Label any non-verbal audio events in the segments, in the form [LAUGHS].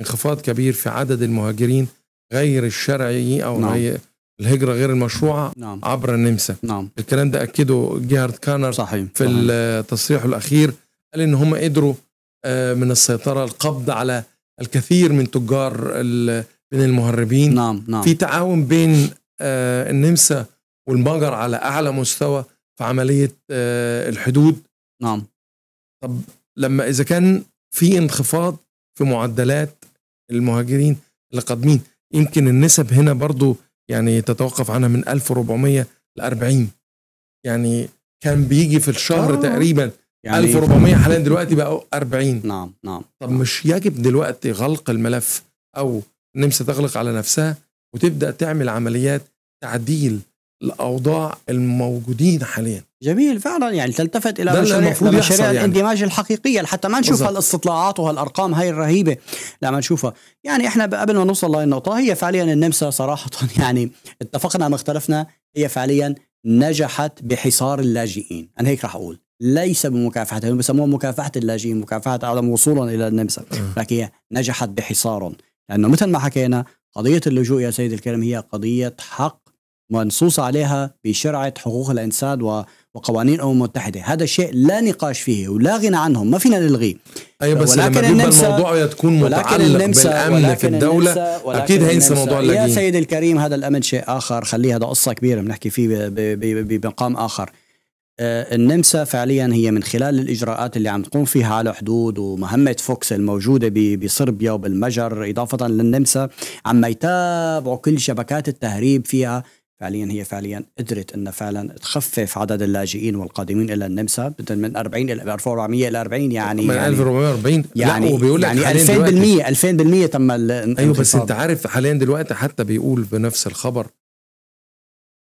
انخفاض كبير في عدد المهاجرين غير الشرعي او نعم. الهجره غير المشروعه نعم. عبر النمسا نعم. الكلام ده اكده جيهارد كانر صحيح. في التصريح تصريحه الاخير قال ان هم قدروا آه، من السيطره القبض على الكثير من تجار من المهربين نعم. نعم. في تعاون بين آه، النمسا والمجر على اعلى مستوى في عمليه آه، الحدود نعم طب لما اذا كان في انخفاض في معدلات المهاجرين القادمين يمكن النسب هنا برضو يعني تتوقف عنها من 1400 ل 40 يعني كان بيجي في الشهر آه. تقريبا يعني 1400 حاليا دلوقتي بقى 40 نعم نعم طب نعم. مش يجب دلوقتي غلق الملف او النمسا تغلق على نفسها وتبدا تعمل عمليات تعديل الاوضاع الموجودين حاليا جميل فعلا يعني تلتفت الى مشاريع, مشاريع يعني. الاندماج الحقيقيه حتى ما نشوف بالزبط. هالاستطلاعات وهالارقام هاي الرهيبه لما نشوفها يعني احنا قبل ما نوصل لهي النقطه هي فعليا النمسا صراحه [LAUGHS] يعني اتفقنا ما اختلفنا هي فعليا نجحت بحصار اللاجئين انا هيك راح اقول ليس بمكافحتهم بسموها مكافحه اللاجئين مكافحه عدم وصولهم الى النمسا لكن هي نجحت بحصارهم لانه مثل ما حكينا قضيه اللجوء يا سيد الكريم هي قضيه حق منصوص عليها بشرعة حقوق الإنسان وقوانين الأمم المتحدة هذا شيء لا نقاش فيه ولا غنى عنه ما فينا نلغيه أي أيوة، بس ولكن لما يبقى الموضوع تكون متعلق بالأمن في الدولة أكيد هينسى موضوع اللاجئين يا سيدي الكريم هذا الأمن شيء آخر خليه هذا قصة كبيرة بنحكي فيه بمقام آخر آه، النمسا فعليا هي من خلال الاجراءات اللي عم تقوم فيها على حدود ومهمه فوكس الموجوده بصربيا وبالمجر اضافه للنمسا عم يتابعوا كل شبكات التهريب فيها فعليا هي فعليا قدرت انها فعلا تخفف عدد اللاجئين والقادمين الى النمسا من 40 الى 1400 الى 40 يعني من يعني 1440 يعني وبيقول لك يعني 2000% 2000% تم ايوه بس انت عارف حاليا دلوقتي حتى بيقول بنفس الخبر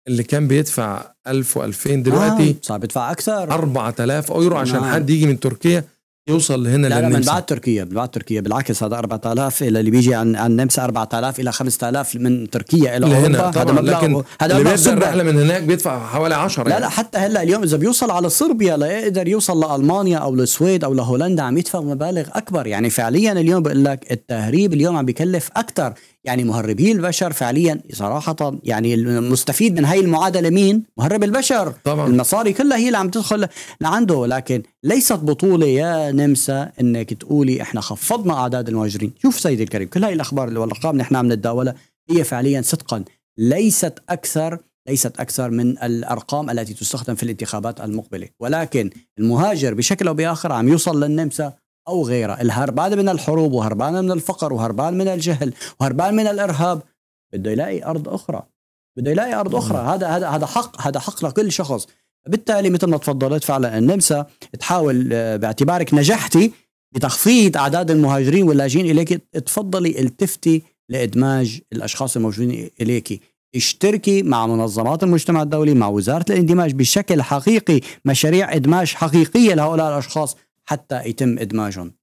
اللي كان بيدفع 1000 و2000 دلوقتي آه صار بيدفع اكثر 4000 يورو عشان آه. حد يجي من تركيا يوصل هنا لا لا من بعد تركيا من بعد تركيا بالعكس هذا 4000 الى اللي بيجي عن عن النمسا 4000 الى 5000 من تركيا الى هنا هذا مبلغ لكن هذا اللي بيبدا الرحله من هناك بيدفع حوالي 10 لا يعني. لا حتى هلا اليوم اذا بيوصل على صربيا لا يقدر يوصل لالمانيا او للسويد او لهولندا عم يدفع مبالغ اكبر يعني فعليا اليوم بقول لك التهريب اليوم عم بيكلف اكثر يعني مهربي البشر فعليا صراحة يعني المستفيد من هاي المعادلة مين؟ مهرب البشر طبعا المصاري كلها هي اللي عم تدخل لعنده لكن ليست بطولة يا نمسا انك تقولي احنا خفضنا اعداد المهاجرين شوف سيدي الكريم كل هاي الاخبار اللي والارقام اللي احنا عم نتداولها هي فعليا صدقا ليست اكثر ليست أكثر من الأرقام التي تستخدم في الانتخابات المقبلة ولكن المهاجر بشكل أو بآخر عم يوصل للنمسا أو غيره الهربان من الحروب وهربان من الفقر وهربان من الجهل وهربان من الإرهاب بده يلاقي أرض أخرى بده يلاقي أرض أخرى هذا هذا هذا حق هذا حق لكل شخص بالتالي مثل ما تفضلت فعلا النمسا تحاول آه، باعتبارك نجحتي بتخفيض أعداد المهاجرين واللاجئين إليك تفضلي التفتي لإدماج الأشخاص الموجودين إليكِ اشتركي مع منظمات المجتمع الدولي مع وزارة الاندماج بشكل حقيقي مشاريع إدماج حقيقية لهؤلاء الأشخاص حتى يتم إدماجهم